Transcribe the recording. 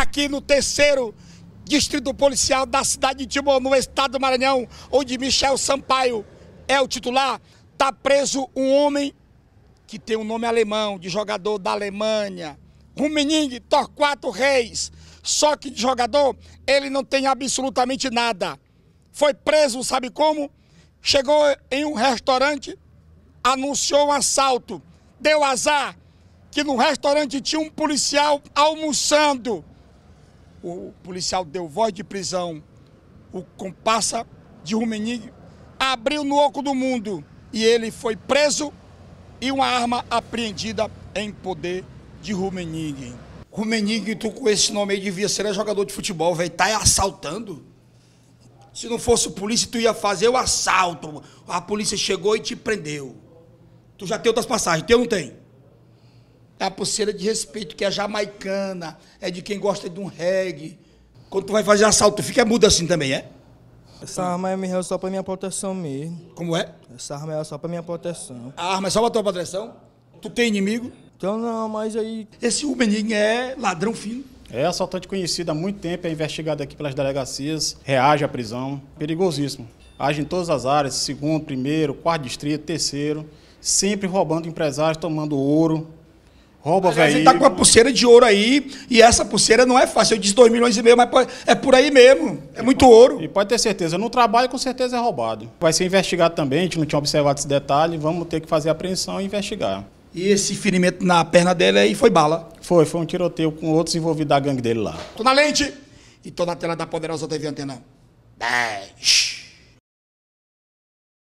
aqui no terceiro distrito policial da cidade de Timor, no estado do Maranhão, onde Michel Sampaio é o titular, está preso um homem que tem um nome alemão, de jogador da Alemanha, Rumining Torquato Reis. Só que de jogador ele não tem absolutamente nada. Foi preso, sabe como? Chegou em um restaurante, anunciou um assalto. Deu azar que no restaurante tinha um policial almoçando o policial deu voz de prisão, o comparsa de Rumenig abriu no oco do mundo e ele foi preso e uma arma apreendida em poder de Rumenig. Rumenig, tu com esse nome aí devia ser jogador de futebol, velho, tá assaltando? Se não fosse polícia, tu ia fazer o assalto. A polícia chegou e te prendeu. Tu já tem outras passagens, tem ou não tem? É a pulseira de respeito, que é jamaicana, é de quem gosta de um reggae. Quando tu vai fazer assalto, tu fica mudo assim também, é? Essa arma é só para minha proteção mesmo. Como é? Essa arma é só para minha proteção. A arma é só para tua proteção? Tu tem inimigo? Então não, mas aí... Esse Rubeninho é ladrão fino. É assaltante conhecido há muito tempo, é investigado aqui pelas delegacias, reage à prisão, perigosíssimo. Age em todas as áreas, segundo, primeiro, quarto distrito, terceiro, sempre roubando empresários, tomando ouro, Rouba, velho. Você tá com a pulseira de ouro aí, e essa pulseira não é fácil. Eu disse 2 milhões e meio, mas é por aí mesmo. É e muito pode, ouro. E pode ter certeza, no trabalho com certeza é roubado. Vai ser investigado também, a gente não tinha observado esse detalhe, vamos ter que fazer a apreensão e investigar. E esse ferimento na perna dele aí foi bala? Foi, foi um tiroteio com outros envolvidos da gangue dele lá. Tô na lente e tô na tela da poderosa TV Antena dez